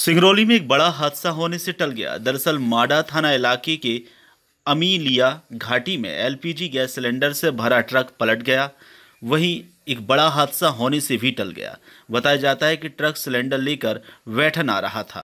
सिंगरौली में एक बड़ा हादसा होने से टल गया दरअसल माडा थाना इलाके के अमीलिया घाटी में एलपीजी गैस सिलेंडर से भरा ट्रक पलट गया वहीं एक बड़ा हादसा होने से भी टल गया बताया जाता है कि ट्रक सिलेंडर लेकर वैठन आ रहा था